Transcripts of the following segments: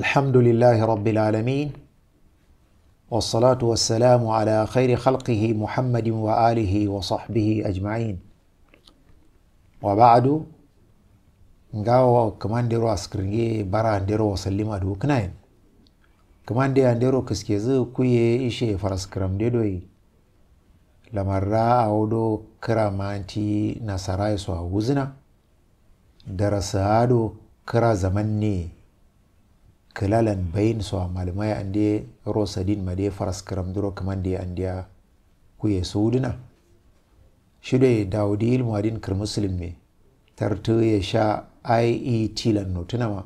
الحمد لله رب العالمين والصلاة والسلام على خير خلقه محمد وآله وصحبه أجمعين وبعد ngawa kamandero askringe bara andero wasallima do knayen kamande andero kiske zu kuye ishe faraskram dedoi lamarra awodo kiramanti nasarai so a wuzina darasa ado kira zamanne kilalan bayin su a malamai ande din ma de faras karam duro kamande andiya kuye sudina shude daudi ilmu adin kar muslim me tartu ya sha iet lan notuna ma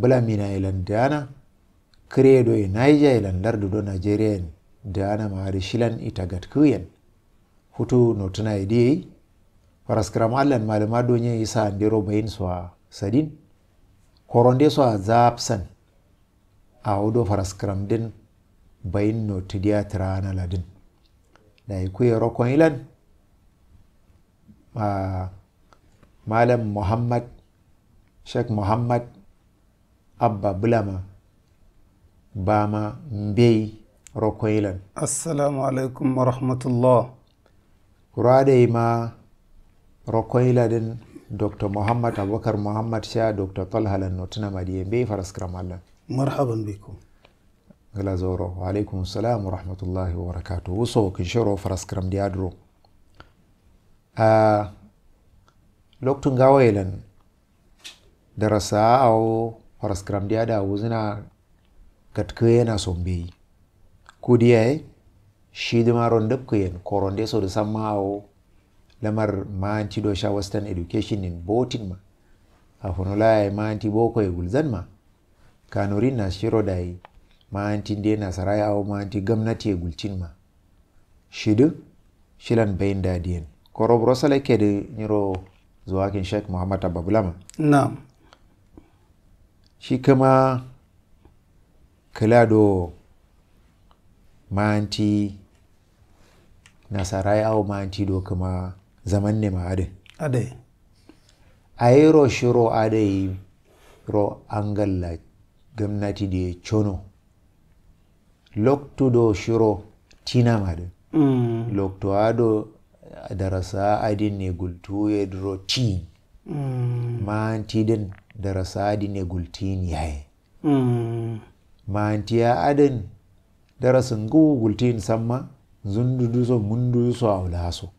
bulamina mina ilan dana kredo ya naija ilan Najeriya do nigeria dana ma shi shilan ita gat kuyen hutu notuna yi faras karam allan malama donye isa andiro bayin a sadin su a zapsan fara faraskram din bayinno tidiya tirana ladin ya kuye rokon ilan malam muhammad sheikh muhammad abba bulama ma mbeyi rokon ilan assalamu alaikum wa rahmatullah yi ma rokon iladin dr muhammad aboubacar muhammad sha dr talhalan notina madiyan bai fara faraskram allah marhaban bikum gala zoro wa alaikum salam wa rahmatullahi wa barakatuh wuso kin shiro faras kram diadro a loktun gawailan darasa awo faras kram diada wuzina katke yana sombeyi kudiyaye shidima rondepkeyen ko ronde sodo samma awo lamar mantiɗo sha western education in botin ma a fonolaye manti bo koye gulzan ma kanori na shiro dai maanti de na sarai awo maanti gamnati e gultin ma shidu shilan bayin dadiyan korobro sale kede nyiro zuwakin shek muhammad ababulama na. shi kama kila do maanti na sarai awo maanti do kama zaman ne ma a yi ro shiro adai ro angalla gwamnati da ya e cono loktuɗo shiro tina ɗum mm. lokto aɗo darasa adin mm. mm. ya gultu e ti tin mantiɗen darasa adin e gultin yaye mantiya aɗen darasa ngu gultin samma so munduso awlaso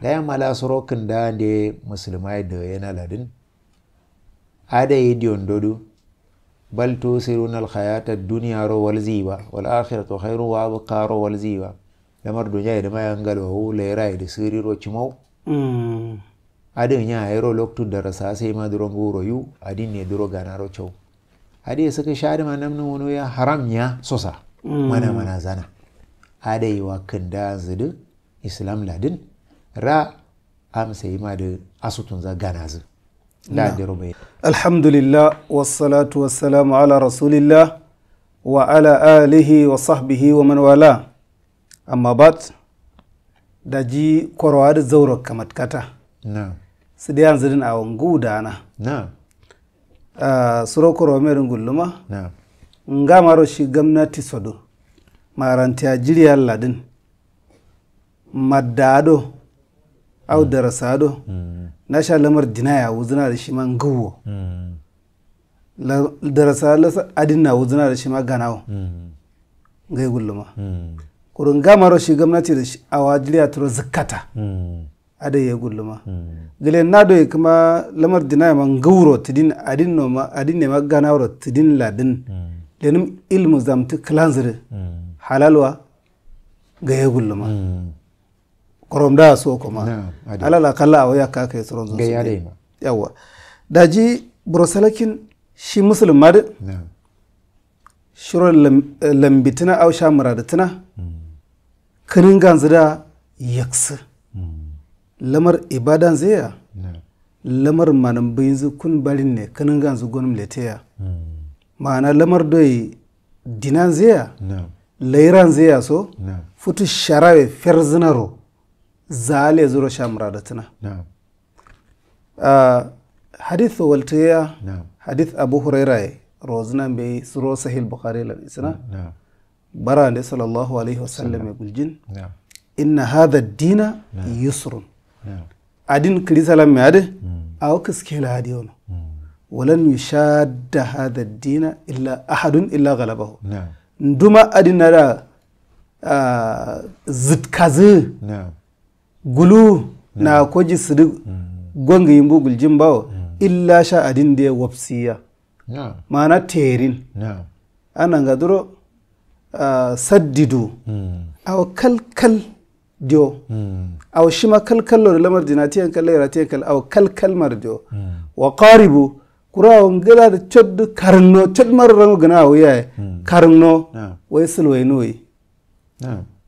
ɗaya malasoro kin da nde musulmai da yana ladin ada yi diyon dodo بل توسرون الحياة الدنيا رو والزيبا والآخرة خير وأبقى رو والزيبا لما ردو جاي دما ينقلوا هو ليراي دي سيري رو چمو أدن يا هيرو لوكتو درسا سيما درون بورو يو أدين يدرو غانا رو چو أدي سكي شاد ما نمنو ونو يا حرام يا سوسا منا منا زانا أدي وكندا زد إسلام لدن را أم سيما دي أسوتون زا غانا زد ladir bai alhamdulillah wassalatu wassalamu wa ala alihi wa sahbihi wa man wala amma da ji korowa da zauro kamat da yanzu din a wangu dana shi gwamnati sodo marantiya ladin au darasado mm. na sha lamar dinaya wuzina da shi ma nguwo mm. darasado lasa adinna wuzina da shi ma ganawo mm. ngai gulluma kurun gamaro shi gwamnati da awa jiliya turo zakata ada ya gulluma gile nado ya kuma lamar dinaya ma ngawro tidin adin ma adin ne ma ganawro tidin ladin lenim ilmu zamti klanzir halalwa ga ya gulluma korom da so kuma alala kalla a waya ka kai tsoron zuwa yawa ji burusalakin shi musulun ma da shiro eh, lambitina au sha muradatina hmm. kanin ganzu da yaksu hmm. lamar ibadan zaya lamar manan bayin kun barin ne kanin ganzu gonim leteya ma'ana hmm. lamar doyi dinan zaya lairan zaya so futu sharawe ferzinaro زالي يزور شام رادتنا نعم آه حديث والتيا نعم حديث أبو هريرة روزنا بسرو صحيح البخاري لنسنا نعم. نعم برا صلى الله عليه وسلم يقول جن نعم إن هذا الدين نعم. يسر نعم أدين كريسة لم يعد أو كسكيل هاديون ولن يشاد هذا الدين إلا أحد إلا غلبه نعم ندما أدين نرى آه زد كذا نعم gulu hmm. na koji siri hmm. gonga yimbu guljin bawo hmm. illa sha adin da wapsiya mana terin ana ga duro saddidu aw kalkal dio shi shima kalkal lori lamar dinatiyan kal tiyan kal aw kalkal mar diyo wa qaribu kura wa gala da chod karno chod mar rango gana wiya e. karno wai sulwai noyi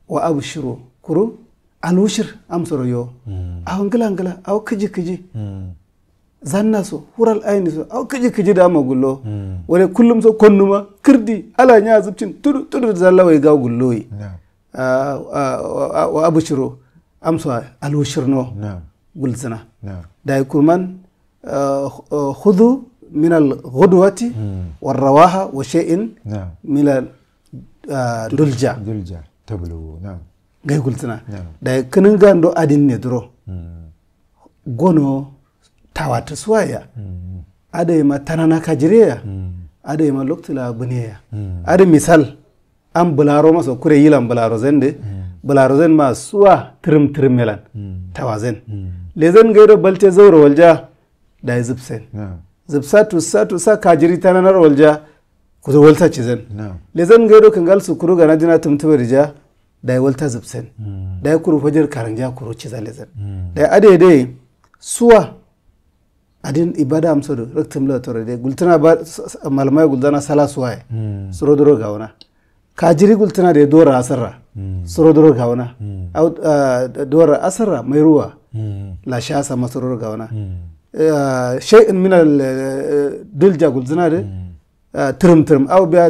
wa shiru kuru amsoro yo hmm. awo ngila ngila awo kiji kiji hmm. zanna so hural ayni so awo kiji kiji da ma gullo hmm. wala kullum so konnuma kirdi ala nya zubcin tudu tudu zalla way gaw gulloyi wa abushiro amso al'ushir no gulzana kurman khudu min al ghudwati wal rawaha wa shay'in min al dulja dulja tablu na'am gay gultina da kinin ndo adin ne duro gono tawata suwaya ada ma tanana kajiriya ada ma loktila buneya ada misal am bularo maso kure yilan bularo zende bularo zen ma suwa tirim tirim melan tawazen lezen gairo balte zauro walja da zipsen zipsa tusa sa kajiri tanana walja kuzo walta cizen lezen gairo kangal sukuru gana jina tumtubarija dai walta zubsen dai kuru fajar ja kuru ci chizalezen dai ade de suwa adin ibada am sodo rektim la tore de gultana ba malmay gultana sala suwaye suro duro gawana kajiri gultana de dora asarra suro duro gawana au dora asarra mayruwa la sha shasa masuro gawana shay'in min al dilja gultana de trim trim au biya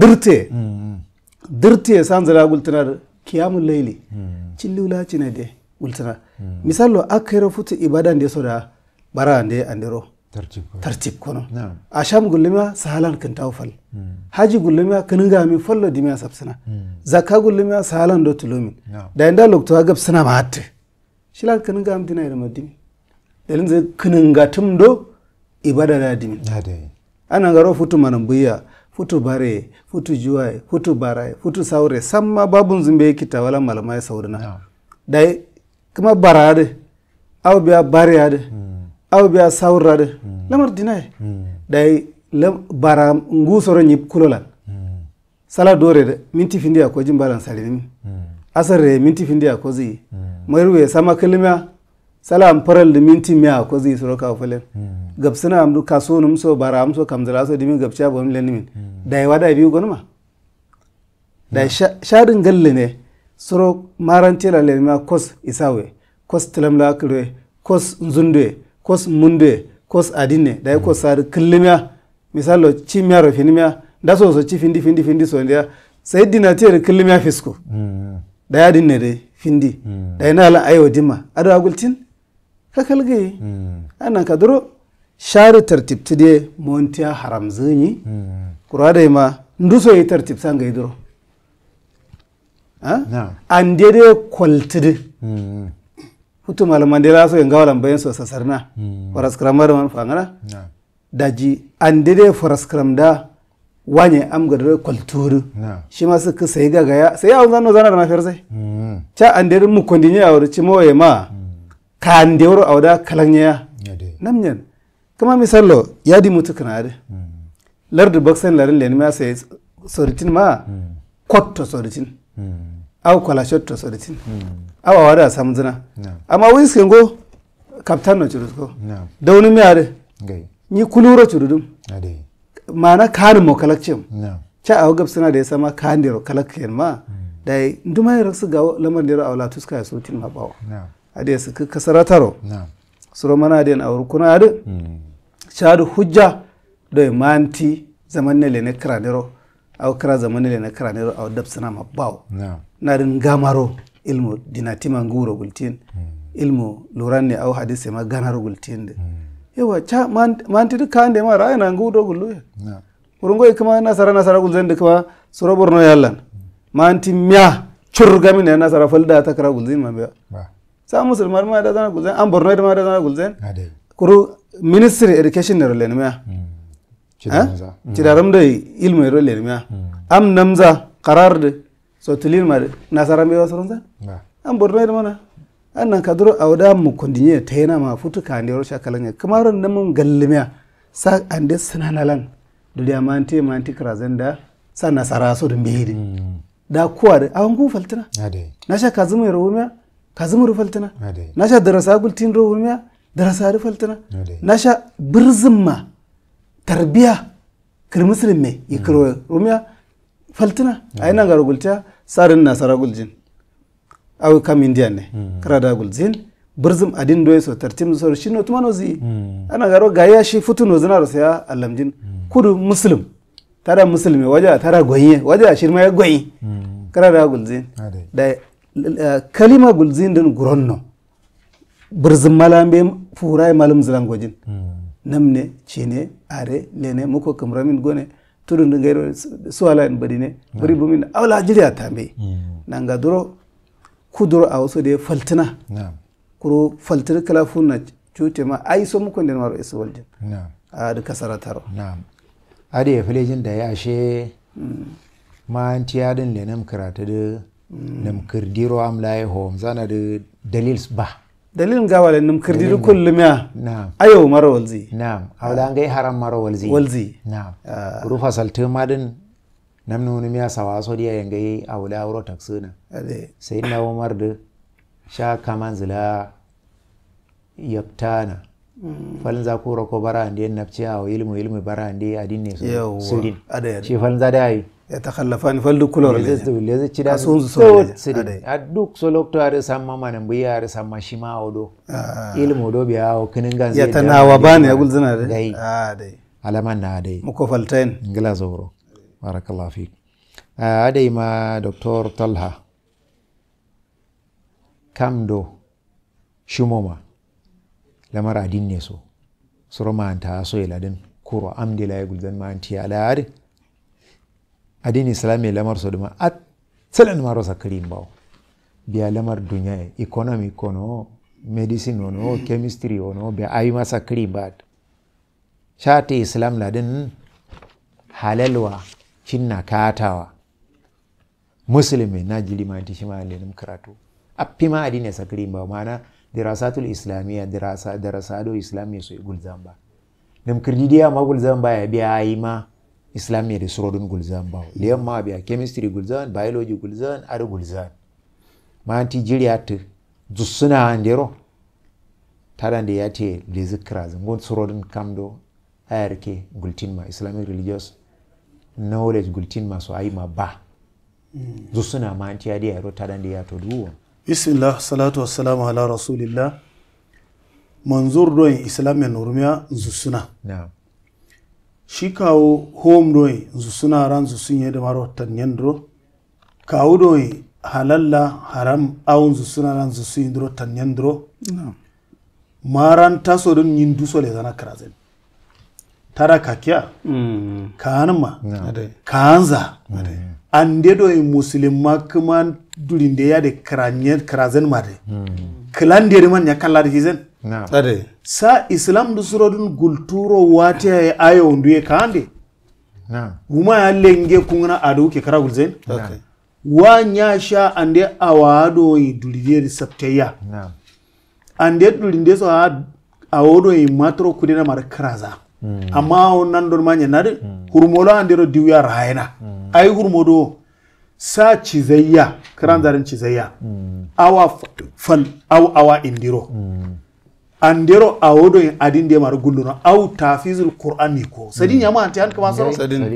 dirte san sanzira gultunar kiyamun laili la cine de gultina hmm. misallo akero futu ibadan de soda bara ande andero tartib kono asham gullima sahalan kin tawfal hmm. haji gullima kinga mi follo dimya sabsina hmm. zakka gullima sahalan do tulumi. da inda lokto agab sina ma hatte shilan kinga am dina irma dimi dalin zai kinga tum do ibada da dimi ana garo futu manan buya futu bare futu juwai futu barai futu saure samma babun zumbe kita wala malamai saurina no. dai kuma barade aw biya bariyade mm. aw biya saurade mm. lamar dinaye mm. dai lam, bara ngusoro nyip kulola mm. sala dore de minti findi ko jimbalan salimi mm. asare minti findi ya zi mm. sama kelima sala am paral de minti mia ko zai suro ka falen hmm. gab suna amdu ka so num so bara am so kamzala so dimi gab cha bom len min hmm. dai wada biu gonma dai hmm. sharin galle ne soro marantela len ma kos isawe kos tilamla kre kos nzunde kos munde kos adine dai kos sar killimya misalo chimya ro finimya da so so chi findi findi findi so ndia sai dinatiere killimya fisko dai adine dai findi dai na la ayo dima adu agultin kakalgi hmm. ana ka duro shari tartib tide montiya haram zini hmm. kurada ma nduso yi tartib sanga yi duro an dede kwaltide hmm. hutu malaman la so yanga wala bayan so sasarna kramar man fangana daji an de faraskram da wanye am ga dare kwalturu shi ma suka sai gagaya sai yawon zano zanar da mafiyar sai ca an dede mu kondinye a wuri ci mawaye ma kaandewro awda kalanyaya namnyen kama misallo yadi mutu kanade hmm. lardu baksen larin len ma sai soritin ma hmm. kotto soritin hmm. aw kola shotto soritin aw awada samzina amma winsken go kaptan no churutko dawni mi ade ni kuluro churudum mana kan mo kalakchem cha aw gabsina da sama kandero kalakken ma dai nduma rasu gawo lamar dero awla tuska sotin ma bawo ade sik kasarataro soro mana aden awru kuna ade hmm. shaadu hujja da e manti zamannele ne kranero aw kira zaman ne kranero suna dabsanama na naɗen gamaro ilmu ma nguro gultin hmm. ilmu luran ne aw hadisi ma gultin tinde hmm. yawa ca mantide kande ma rayana nguurogol luya wuro ngo kuma nasara nasara nasaragol zende kuma suro ɓorno yallan manti miya curgamine nasara ta kira zin ma mbiya sa musulman ma da zana gulzen an borno ma da zana gulzen kuru ministry education ne rolen mea cidaram hmm. eh? hmm. da ilmi rolen mea hmm. am namza qarar de so tilil ma nasara be wasurun zan an borno ma na an nan kadro awda mu kondinye tayna ma futu kande ro shakalanya kamaron namun gallimya sa ande sananalan duliya manti manti krazen da sa nasara su da beede da kuwa da an ku faltina na shaka zumai rawumiya kazumuru faltina nasha darasa gultin ro wulmiya darasa ru faltina nasha birzimma tarbiya kirmisirme yikiro rumiya faltina ayna ngaro gultiya sarin na sara gultin awi kam india ne krada gultin birzim adin doye so tartim so shino tumano zi ana garo gaya shi futuno zinaro saya allamjin kudu muslim tara muslimi waja tara goyye waja shirma ya goyi krada gultin da kalima gul zindin guronno birzin malambe furai malam zilangojin namne cine are lene muko kamramin gone tudun da suwala in badine bari bumin awla jiriya tambe hmm. nanga duro kuduro awso de da faltina kuro faltir kala funna cuce ma ai so muko den waro isu waljin a da kasara taro ade filejin da ya she hmm. ma an tiyadin lenem karatu da nem am laye hom zana de dalils ba dalil ga wala nem kirdiro kullum ya na'am ayo mara walzi na'am awla ngai haram mara walzi walzi na'am ah. ru fasal te madin nam no miya sawa so dia ngai awla awro taksuna sai na umar de sha kaman zila yaktana hmm. falin za ku rako bara ande nafci a ilmu ilmu bara ande adin ne so sudin shi falin za da yi ya yatakhallafani fallukulo lezesibile chidasotsiri aduk solokto ari samma mana mbiya ari samma shima odo ilmu do biya o kiningan zai yatanawabani ya gulzina dai dai dai alaman na dai muko faltain ngila zoro barakallahu fik adai ma doctor talha kamdo shumoma lamar adin ne so suro ma anta so iladin kuro amdila ya gulzan ma antiya ala adini islami lamar sodoma at selen maro sakkilimbawo biya lamar duñaye economi kono médecine ono chemistry ono be ayima sakkilimbaat shati islam laɗin halalwa cinna katawa muslimi na jilimanti shima lenim karatu appima adini sakkilimbawo mana dirasatul islamia dirasa darasado islami so e gulzamba nem kirdidiya ma gulzamba ya biya ayima islam islamiyede soroɗon gulzan baw liyan ma ɓe chemistry gulzan biology gulzan aɗa gulzan manti jiri hatta jussuna ha ndero taɗa nde yate les écrase gon soroɗon kamɗo ayarke ma islamic religious knowledge gultin gultinma so ma ba jussuna manti adi ayro taɗa nde yato duwon bisimillah salatu wassalamu ala rasulillah manzur ɗon islamen urmiya jussuna naam shi kawo homɗoe zusuna ran zusunyede maro tan yandro kawuɗoe halalla haram awon zusuna ran zusuyidro tan yandro maran taso ɗon yin dusole zana krasen tara kakia mm. kanma kanza ande ɗo e muslim makman durinde yade krasen made mm. klandere man yakallade hisen ade sa islam du surodun gulturo wate ya ayo nduye kande na uma ya lenge kungana adu ke kara gulzen okay wa nyasha ande awado yi dulideri sapteya na ande dulinde so awodo yi matro kudena mar kraza mm. amma onan don manya nade mm. hurmolo ande ro diwya raena mm. ay hurmodo sa chizayya kran zarin chizayya hmm. awa fal aw awa indiro hmm. andero awodo en de mar gulluno aw tafizul qur'ani ko hmm. sadin yama anti han kama sa?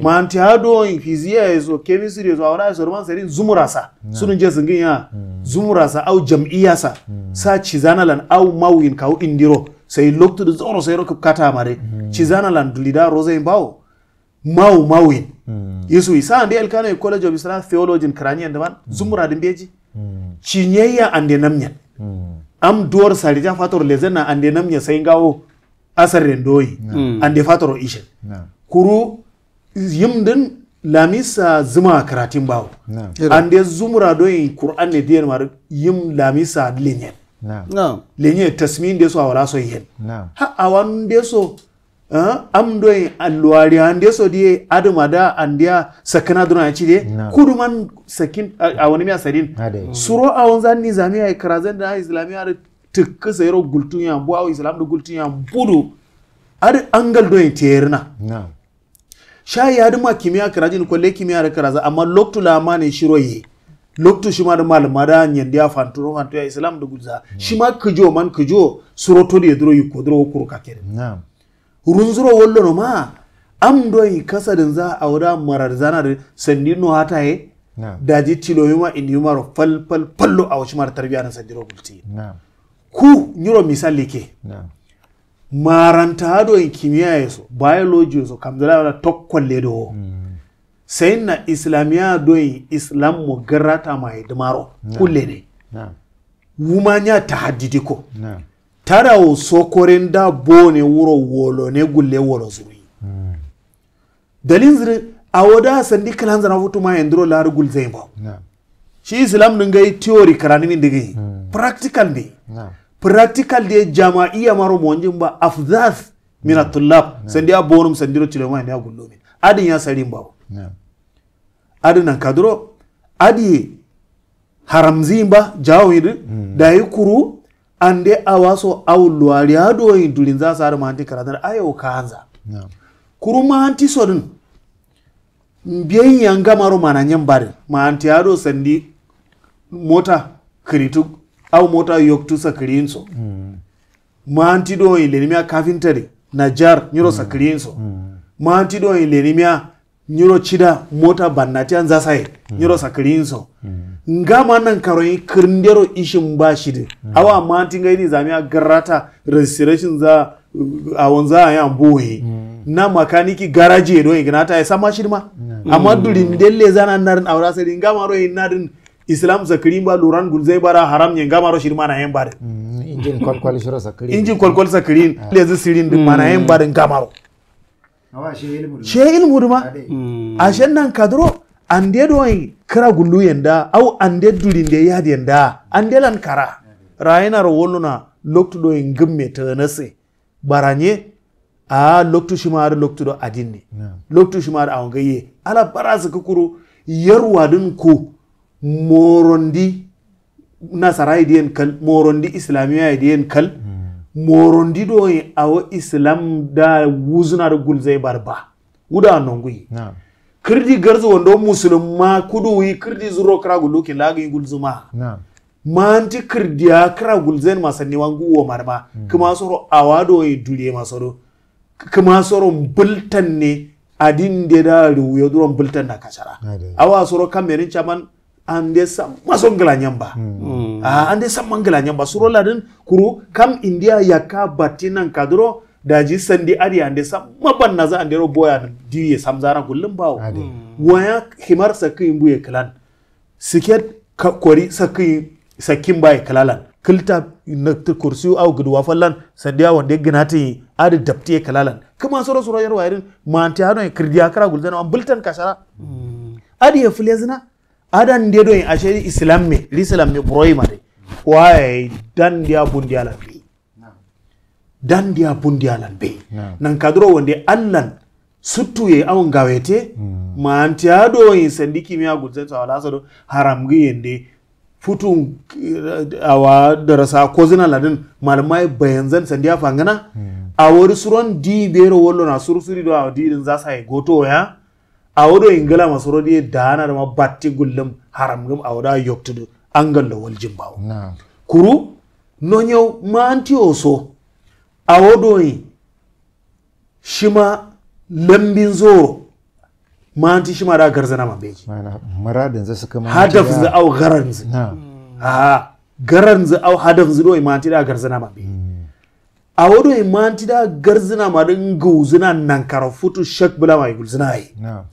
ma anti ha en physique es o chemistry es o awra roman sadi zumurasa hmm. sunu je zungin ya hmm. zumurasa aw jam'iyasa sa lan aw mawin kaw indiro sai loktu do zoro sai mare chizana lan dulida rosa en bawo maw mawin yesu isa ande elkano e college of islam theology in kranian daban zumura beji chinyeya ande namnyan am duwar sarija fator na ande nam nya gawo asar rendoyi hmm. ande fator ishe kuru kuru yimdin lamisa zuma karatin bawo ande zumura doyin kur'an ne diyan mar yim lamisa lenyen lenye tasmin de so awara so yen ha awan de so amdoye alluwari ande sodiye adumada andiya sakana duna cide kuduman sakin awani mi asadin suro awon zan nizami ay karazen da islamiya da tukka sayro gultun ya bu aw islam da gultun ya budu ad angal doye terna shayi aduma kimiyya karajin kolle kimiyya da karaza amma loktu shiro yi loktu shima da malama da hanyar da fanturo fanturo ya islam da gulza shima kujo man kujo suro to da ya duro yuko duro kurka kere runzuro wollo no ma am doi kasadin za a wada marar zana da sandin no hata he ji tilo yuma in yuma fal fal fallo a wasu mara tarbiya na sandiro bulti ku nyiro misali ke maranta hado in ya so biology so la wala tokkolle do mm. sayin na islamiya do in islam mo garata mai dumaro kulle ne wuma nya tahaddidi ko tara o da bone wuro wolone gulle wolo zuri zuri a wada sandi zana futu ma endro lari gul zai ba shi islam din theory karani karanin digi mm. practical bi yeah. practical de jama'iyya maro monjin ba afdhath min yeah. sandi tullab yeah. sandi abonum sandiro tilema ne agullo min adin ya sari ba adin nan kaduro adi haramzimba jawidu mm. da yi kuru ande awaso au lwali ado indulin za sar manti karadar ayo kaanza yeah. kuru manti sodin mbiyen yanga maro mananyen manti ado sandi mota kritu au mota yoktu sakirinso mm. manti do ilenimia na najar nyiro mm. sakirinso mm. manti do ilenimia nyoro chida mota bannati an zasaye mm. nyoro sakirinso mm. ngama nan karoi kirndero ishin bashide mm. awa manti ni zamiya garata registration za uh, a za ya boye na makaniki garaji edo ingina ta esa mashid ma amma dulin delle zana narin aura sai ngama roi narin islam zakirin ba luran gulzai bara haram ne ngama ro shirma na yan bare injin kwalkwal shiro sakiri injin kwalkwal sakirin ah. lezi sirin din mana yan bare ngama ro she ilmu duma hmm. ashen nan kadro ande doyi kira gullu yenda au ande dulinde yadi an ande lan kara rayina ro loktu do en gumme tanase baranye a loktu shimar loktu do adinne loktu shimar a ngaye ala barasa kukuru yarwa din ku morondi nasara idiyen kal morondi islamiya idiyen kal mm. morondiɗo e awo islam da wuzunar gulzey barba wuda nonguyi kirdi garzu wando musulun ma kudu yi kirdi zuro kira gulu ki lagi gulzuma manti kirdiya kira gulzen masanni wangu wo marma hmm. kuma soro awado e duliye masoro kuma soro bultan ne adin da da ruwa duron bultan da kashara awa soro kamerin chaman ande de sam mason gala nyamba mm. ah an de sam mangala nyamba suro laden kuru kam india yaka batinan kadro daji sandi ari ande sam maban naza ande ro boya diye samzara kullum bawo hmm. waya himar sakin buye klan siket ka kori sakai sakin baye klalan kilta na kursu au gudu wafallan sandiya wanda ginati adi dapti e klalan kuma suro suro yarwa irin mantiano e kirdiya kara gulzana bultan kashara hmm. adi e fulezna adan dia doi ashe islam me islam me broima de wai dan dia dia lan be dan dia dia alan be nan kadro wonde allan sutu ye aw ngawete ma hmm. anti ado yi sendiki mi agu sen wala sado haram gi yende futun awa darasa kozina ladin malamai bayan zan sandiya fangana hmm. a suron di bero wallo na surusuri do awdi din zasa sa goto ya awdo ingala masorodi dana ma batti gullum haram gum awda yoktudu angalla waljim bawo kuru no nyaw manti oso awodo ni shima lambin zo manti shima da garzana mabeji maradin za su kuma hadaf za au garan za a garan za au hadaf za doi manti da garzana mabeji awodo ni manti da garzana ma din gauzuna nan karafutu shak bula mai gulzuna na'am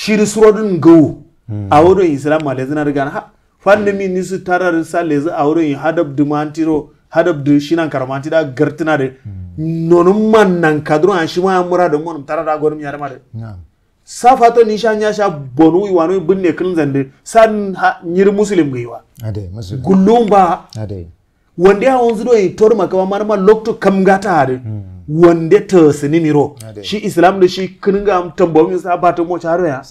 shiri surodun gawo hmm. a wurin islam ma lezina rigan ha fanni mi nisu tarar sa lezi a wurin hadab du mantiro hadab du shinan karamanti da gartina da hmm. nonun man nan kadron an shi mura da mun tarar da gorim yarma da safato ni shan ya sha bonu iwanu binne kin zande san nyir muslim gaiwa ade muslim gullum ba ade wande ha on do itor e torma kama marma lokto kam gata haade hmm. wonde tesinimiro shi islam da shi tambo mi sa batomo ya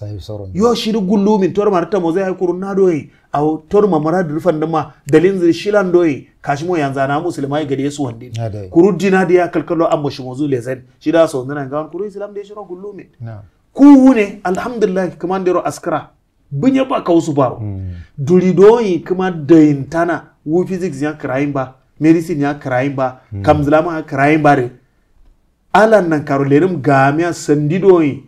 yo shiɗo gullumin torma ata tamo zai hay kuru naɗo e aw torma shi lan dalinzir kashi mo kashimo yanzana muslima ya gadi su wande kuru dinadi ya kalkalo ambo shimo zu so shiɗa ga kuru islam de shiro gullumin ku wune alhamdulillah kamandero askara biñe ba kawsu baro hmm. e kuma dayin dayintana wo physics ya crime ba medicine ya crime ba hmm. kam zilama ya crime ba re ala nan karo lerim gamia sandidoyi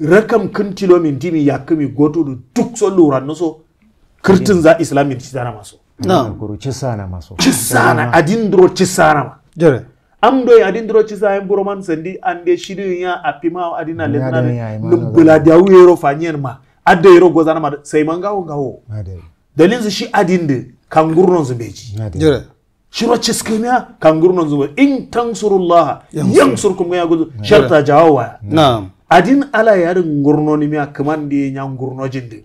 rakam tilo min timi ya kimi goto du duk so lura no so kirtin za islam ci zana maso na guru ci sana maso ci sana adin dro ci sana ma jere am do adin dro ci sa buru man sandi ande shidu ya apima adina lemna bula da wero fanyen ma adde yero gozana ma sai man gawo gawo dalin su shi adin de kangurnonso ji shiro ceskemiya kangurnonso wa in yan tansurullaha yansurkum gudu sharta jawawa waya adin ala yaari ngurnonimiya yan ña ngurnojinde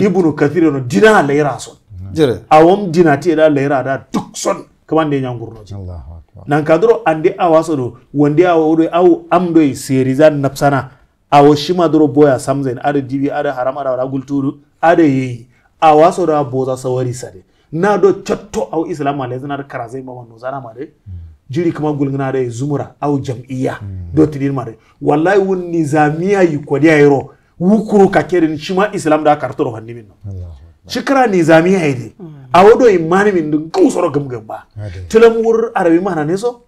ibnu kathir no dina layra son dina dinati da layra da duk son kamande ña ngurnoji nan kadro ande awaso do wonde awa oɗo aw amɗoye sérisa napsana awo shima doro boya samzen aɗa dibi aɗa haram aɗa waɗa gultuɗu aɗa awa awaso da a sawari sade nado chotto aw islam ala zana karaze ma wanu zana ma de jiri kama gulngana de zumura aw jam'iyya hmm. do tidin ma de wallahi won nizamiya yi ko dia wukuru ka kerin shima islam da ro hanni min shikra nizamiya yi hmm. awo do imani min dun kan soro gamgam ba tilam wur arabi mana ne so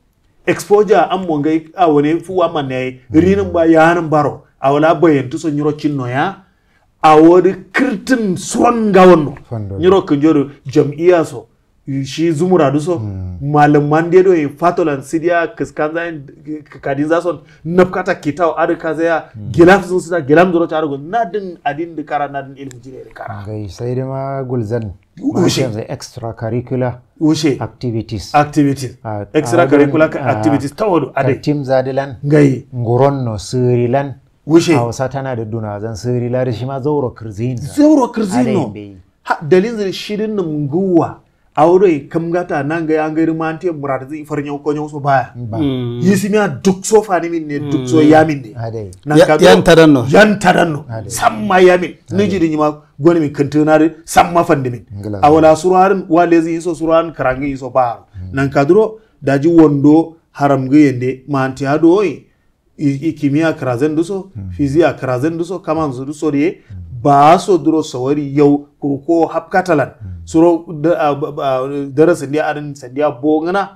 exposure an mongai a wani fuwa man ne rinin ba yanan baro awla wala bayan tuso nyiro ya awori kirtin suwanga wonno ñiro ko jori jam'iya so shi zumuradu so hmm. malaman de do e fatolan sidia kiskanza kadinza son napkata kitaw ar kazaya hmm. gilaf sun sita gilam doro charo go nadin adin de kara nadin ilmu jire kara gai sai de ma gulzan ushe extra curricular ushe activities activities ah, extra curricular ah, activities tawadu ade tim zadilan gai nguronno sirilan wushe hausa tana da duna zan siri lari shi ma zauro kirzin zauro kirzin no ha dalin zai shirin nan guwa aure kam gata nan ga yang ga manti murata zai nyau ko so baya yisi mi duk so fa ni min ne duk so ya min ne nan ka yan taranno yan taranno samma min ni jidi ni ma goni mi na da samma fandi min awala surarin wale zai so surarin karangi so ba nan ka duro daji wondo haram ga yende manti ado oi kimia karazenduso fizia karazenduso ba so duro sawari yau kurko katalan suro dara sandiya sandi sandiya bongana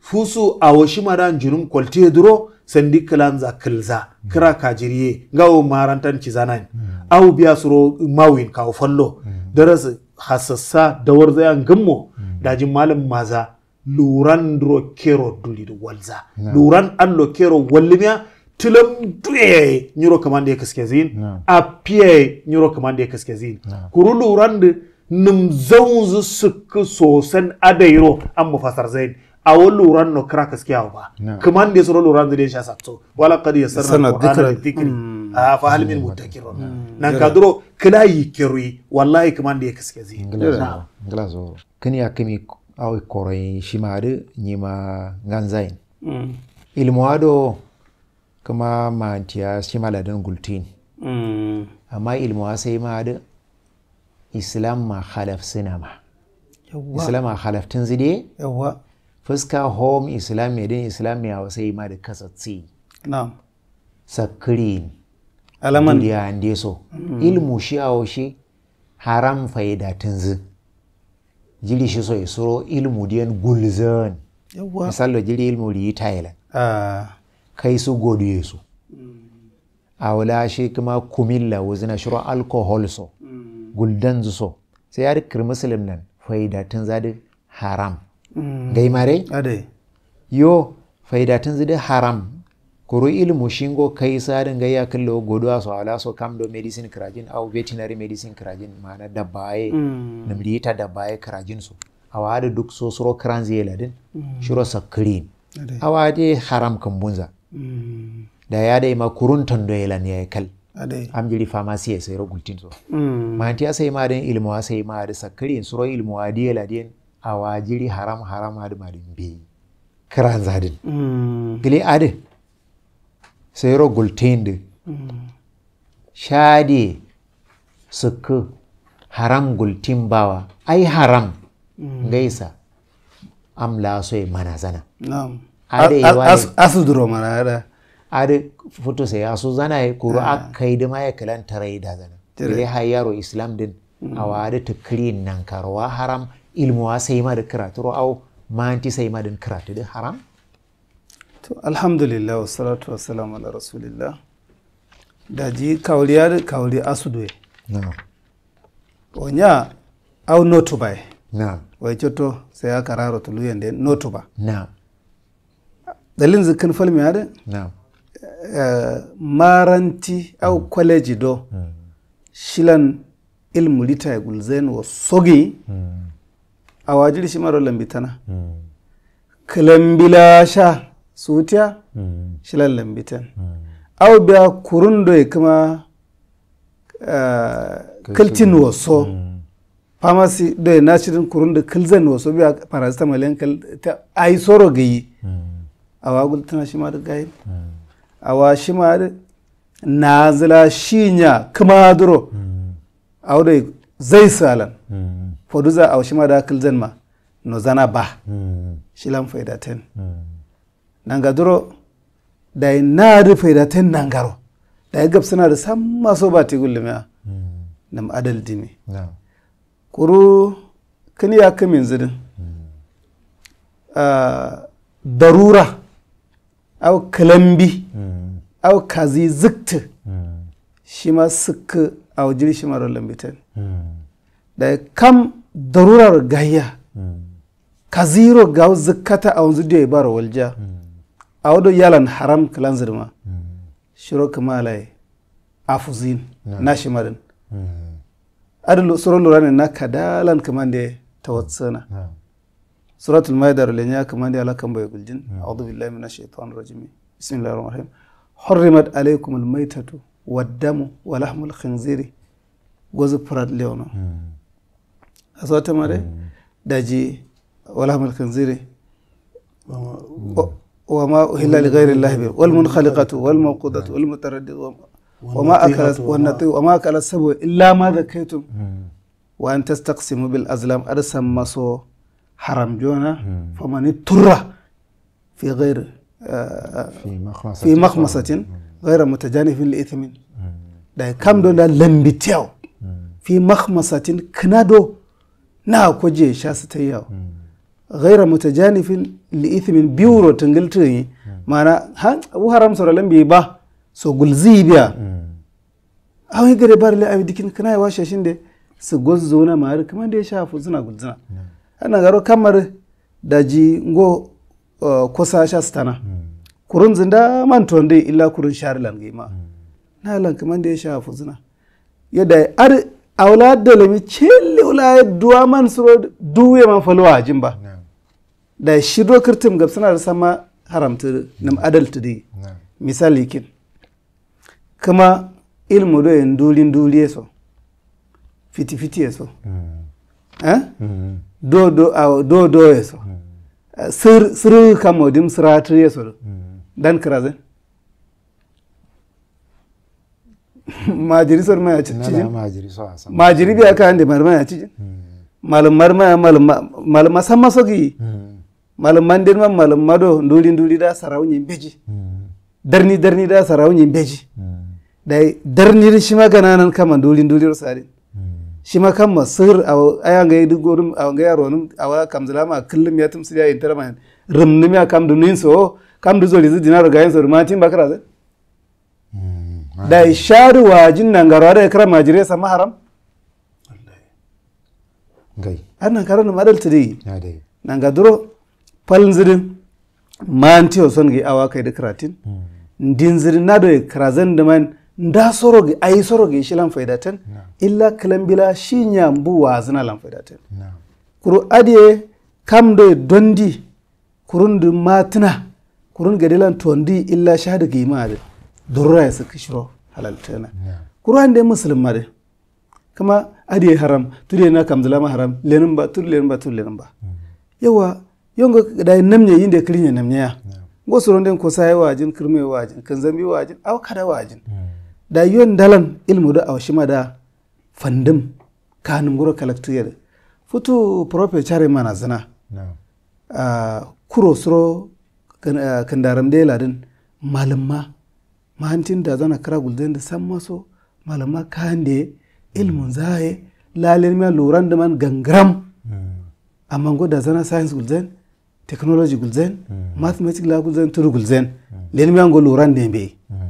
fusu awashimaran junum koltiye duro sandi kilanza kilza kira kajiriye ngawo marantan ne au biya suro mawin kawo fallo dara hasassa dawar zayan daji dajin malam maza luran duro kero da walza luran allo kero wallimiya tulamduye nyuro kamande kaskazini a pie nyuro kamande kaskazini no. kurulu urande nimzaunzu suku sosan adeiro an mufasar zain a wani luran no kaskiya ba kamande suru lu rand de ya satso wala qad yasarna qur'ana dhikri hmm. a ah, fa hal min hmm. mutakirun hmm. nan kadro kila yikiri wallahi kaman da ya glazo kani ya kimi awi korai shimare nyima ganzain ilmuado kuma ma shi shima ladan gultin mm. amma ilmu sai ma da islam ma halaf sinama islam ma halaf tun zide fuska home islam mai din islam mai sai ma da kasatsi sakirin alaman ya ande so mm. ilmu shi a shi haram faida tun zi jiri shi so isoro ilmu diyan gulzan misalo jiri ilmu riyi thailand ah. kai su godiye su a wula shi kuma kumilla na shiro alkohol so guldan so sai ya rikir musulun nan faidatun zadi haram gai mare yo faidatun zadi haram kuru ilmu shingo kai sadin gayya kallo godowa su ala so kam do medicine kirajin au veterinary medicine krajin mana dabbaye mm. namdi ta dabbaye su so awade duk so suro kranzi yeladin shiro sakrin awade haram kan bunza da yaada ma lan yaye kal am jiri sai e sero gultinto manti a sey maɗen ilmo sai ma maɗe sakkari en soro ilmo adi el adi en awa jiri haram haram ma ade maɗen mbeyi kiranzaden mm. gili ade sero gultinde shaadi sikku haram gultin bawa ai haram mm. ngaysa am laaso e manasana mana mara ade foto sai asu zana koro akai ah. da mai kalan tarai da zana ile har yaro islam din mm. awa da tikrin nan karwa haram ilmu wa sai ma da karatu au manti sai ma din karatu haram to alhamdulillah wassalatu wassalamu ala rasulillah daji kawliya kawli asudwe na onya au notubai na wai coto sai aka raro tuluyen da notuba na dalin zikin falmi ade eh, maranti au mm. kwaleji do mm. shilan ilmu ya gulzen wa sogi mm. a wajiri shi maro lambitana kalambila sha sutiya shilan lambitan au biya kurun eh, do kuma kiltin waso pharmacy do na nashirin kurun da kilzen waso biya paracetamol maliyan ta ai soro gayi awagul tana shima da gayin hmm. awa shima da shi nya kuma duro hmm. awda zai salan hmm. foduza shi shima da zan ma no zana ba shilan faida ten nanga duro na naari faida ten nangaro dai gab suna da samma so ba mai na adal dini kuru kini ya kamin zidin ah, darura au kalambi hmm. au kazi zikta hmm. shi ma suka au jiri shi mara lambitan hmm. da kam darurar gayya kaziro gaw zikkata a wanzu ya ibaro walja a do yalan haram kalan zirma shiro kamalai afuzin na shimarin adin soro lura ne na kadalan kaman da ta watsana suratul maidar lenya kamar da alakan bai guljin hmm. a'udhu billahi minash shaitanir rajim bismillahir rahmanir rahim hurrimat alaykum al maytatu wad damu wa lahmul hmm. hmm. khinziri wa zufrat leona asata mare daji wa lahmul khinziri wa ma uhilla li ghayri allahi bi wal munkhaliqatu wal mawqudatu wal mutaraddidu wa ma akala wa nati wa ma akala sabu illa ma dhakaytum wa an tastaqsimu bil azlam arsam maso haram jona famani turra fi ghairi fi makhmasatin ghaira mutajanifin li da kam don da lambitew fi makhmasatin knado na koje sha su ta yawo ghaira mutajanifin li ithmin biuro tungil tunyi mana abu haram sura lambi ba so gulzi biya awai gare bar la abidikin kana washe shin da su gozzona mari kamar da ya shafu zina gulzina garo kamar daji ngo uh, kosa stana mm. kurun zinda man tonde illa kurun shari langi ma mm. na lanki man da ya sha fuzina yadda ar da lami chelle ula duwa man suro duwe man falwa ajin ba da shiro kirtim gab suna da sama haramta nam adult dai misali kin kuma ilmu do yin dulin duliye so fiti fiti so hmm. eh mm dodo a dodo yeso hmm. eh, sir sir kamo dim siratu yeso hmm. dan krazen majiri sor maya cijin majiri biya ka hande mar maya cijin hmm. malum mar maya malum ma maso gi malum mandir ma malum mado nduli nduli da sarauni beji darni darni da sarauni beji dai darni shi magana nan kama nduli nduli ro shima kamma sihir aya ngai digodum awangai aronum awa kamzilama killim yatim sidia interman rimnim ya kam dunin so kam duzo lizi dinar gayin so rumatin bakra zai da sharu wajin nan garwa da ikram majire sama haram gai annan karan madal tidi nan ga duro palin zidin man tiyo son gi awa kai da kratin ndin zidin nado krazen da man nda soroge ayi soroge shi lan faydaten illa bila shi nyambu zina lan faydaten kuru adiye kamde dondi kurun du matina kurun dilan tondi illa shahada ga imade durra ya saki shiro halaltena kuran ande muslim mare kama adiye haram tude na kamzalama haram lenin ba tude lenin ba tude lenin ba hmm. yawa yonga da namnya yinde kirinya namnya ya ngosuron den ko sayi wajin kirme wajin kan zambi wajin aw kada wajin mm. da yon dalan ilmudu a da fandim kanum kalaktu kalaktir futu prope chare mana zina no. kuro suro uh, kandaram de ladin malamma mahantin da zana kara gulden da san maso malamma kande ilmun zaye lalin ma luran da man gangram mm. amma da zana science gulden technology gulden hmm. mathematics la gulden turu gulden mm. lalin ma luran da be mm.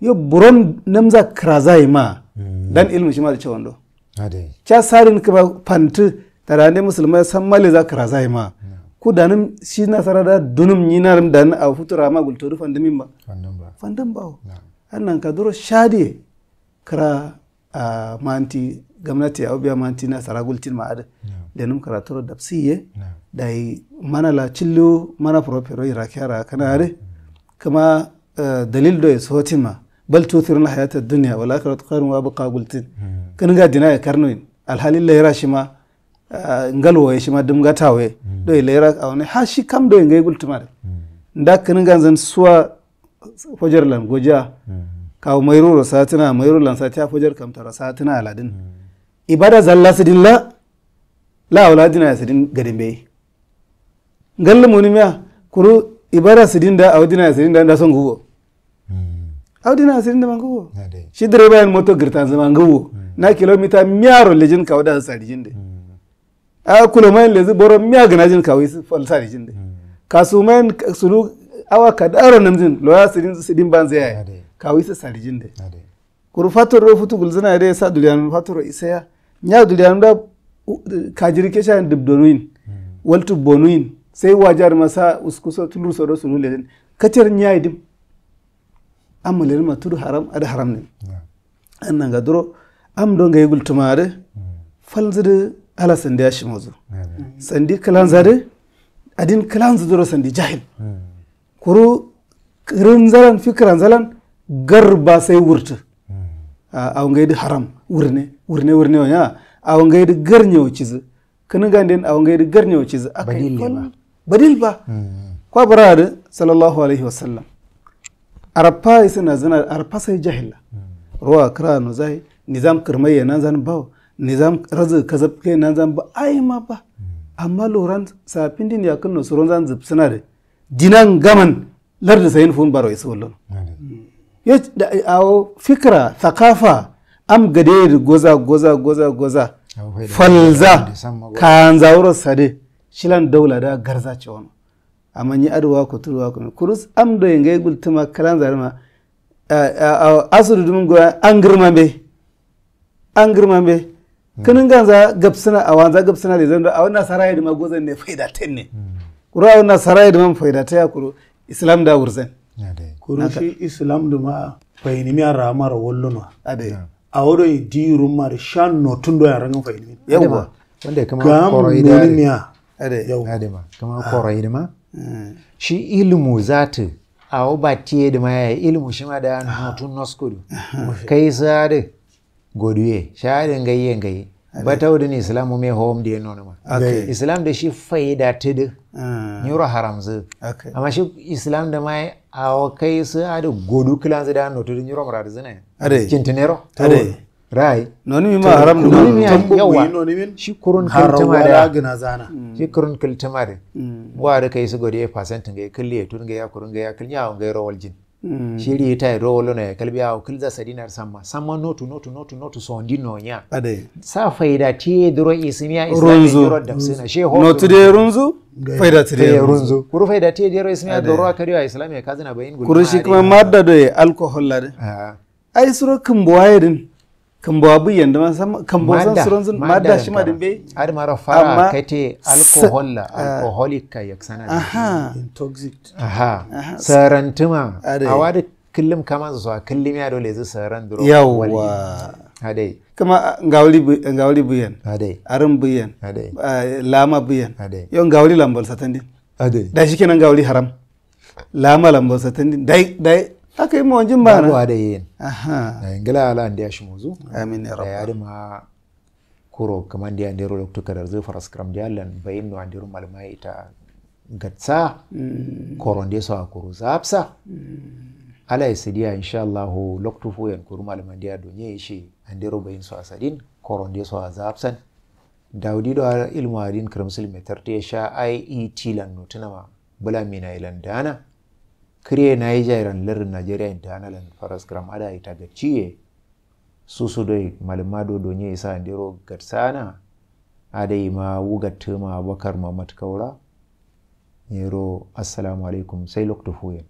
yo buron namza kraza ima, hmm. dan ilmu shi ma da cewa do cha sarin ka ba pantu tarane musulmai san male za krazai ma hmm. ku danim shi nasara da dunum nyinarim dan a futura ma gulto du fandimin ba fandam ba annan ka duro shade kra a manti gamnati a obiya manti na saragultin ma'ad denum karatoro dapsiye dai mana la cillo mana propero irakera kana are hmm. kama eh, dalil do e bal na hayata duniya wala akhiratu khairun wa abqa gultin kan ga dina karnoin al halil layra shima ngalwaye shima dum ga tawe do layra awne ha shi kam do ngai gultumare nda kan ga zan suwa fujar lan goja kawo mairo ro satina mairo lan satia fujar kam tara satina aladin ibada zalla sidin la la auladina sidin gadin bai ngalmu ni miya kuru ibada sidin da audina sidin da son gugo audi na asirin da mangu shi direba yan moto girtan zama ngu na kilomita miyaro lejin kawo da sari da hmm. a mayan lezi boro miya gana jin kawo fal da hmm. kasu mayan sunu awa kadaro namjin loya sirin sidin ban zaya kawo isa sari da kuru fatoro futu gulzina da sa duliyanu fatoro isaya nya duliyanu da kajiri kesha dibdonuin hmm. waltu bonuin sai wajar masa uskuso tulur soro sunu lejin kacer nya idim amma lele ma tudu haram ada haram ne an ga duro am do ga yigul tumare falzide ala ya ashi mozu sandi kalan zade adin kalan ro sandi jahil kuru kirin zalan fikran zalan garba sai wurta a di haram wurne wurne wurne wanya a wangai da garne wucizu kini ganden a wangai da garne wucizu a badil ba badil ba hmm. kwa bara sallallahu alaihi wasallam arpa na zina arpa sai jahila ruwa kra no zai nizam kirmai nan zan ba nizam razu kazab ke nan zan ba ai ma ba amma loran safin din ya kunno suron zan zub suna da dinan gaman larda sai fun baro isa wallon ya awo fikra thakafa am gade goza goza goza goza falza kan zawuro sade shilan daula da garza ce wannan amanyi adwa ko wa ko kurus am do ngay gul tuma kalan zarma asuru dum go angirma be angirma be hmm. kinin ganza gabsina a wanza gabsina le zanda a wannan sarai da magozan ne faida tenne ne hmm. kuro a wannan sarai da man faida ta ya kuro islam da wurzan kuro shi islam da ma fahimi a ramar wallonwa hmm. a wado di rumar shan notun do ya kan fahimi yawa wanda kama koro idare yawa kama da ma shi ilmu zati awo da ma yaha ilmu shima da no tun noskudu kay saade goduye saade ngayiye ngayi ba ta wudin islamu me homde noonoma islam da shi da tede ah. haram zu amma shi islam da ma awo kay saade godu zu da no tede ñiro marade sene cintinero ade rai noni mi ma haram noni mi ay yawa shi kurun kaltama da gina zana shi kurun kaltama da mm. wa da kai su gode ya fasantin ga kulli ya tun ga ya kurun ga ya kulli ya ga rawal jin mm. shi ri ta rawal na ya kalbi ya kul za sadinar samma samma notu notu notu notu so ndi no nya sa faida ti duro ismiya islami duro da sina she ho notu de runzu faida ti de runzu kuru faida ti duro ismiya duro kariya islami ya kazina bayin gulu kuru shi kuma madda do alcohol la ai suro kan buwaye din kambabu yanda ma sama kambo san suron zun madda shi ma dimbe ar mara fara te alcohol la eh, alcoholic ka yaksana sana aha intoxicant aha sarantuma awadi kullum kama zuwa kullum ya dole zu saran duro yawa hadai kama ngawli ah, ngawli buyan eh, hadai arin buyan hadai eh, lama buyan hadai yo ngawli lambal satandi hadai da shi kenan ngawli haram lama lambal satandi dai dai aka yi mawajin jin bara ba da yin na ingila eh, ala andi ashi muzu amin ya eh, rabu yari ma kuro kaman da yandero da kuka da zai fara skram da bayin no andero malama ita gatsa mm. koron da sa kuro zapsa mm. ala ya insha Allah loktu fo yan kuru malaman da ya shi andero bayin so asadin koron da so zapsan daudi da ilmu adin kramsil Tartar ya sha iet lan notuna bula mina ilan dana kire crienaigeran nigeria internal faras gram ada ga ciye susudoi do donye isa ndiro gatsana adai ma wuga tuma abakar mamat kaura yero assalamu alaikum sai lokto fuyen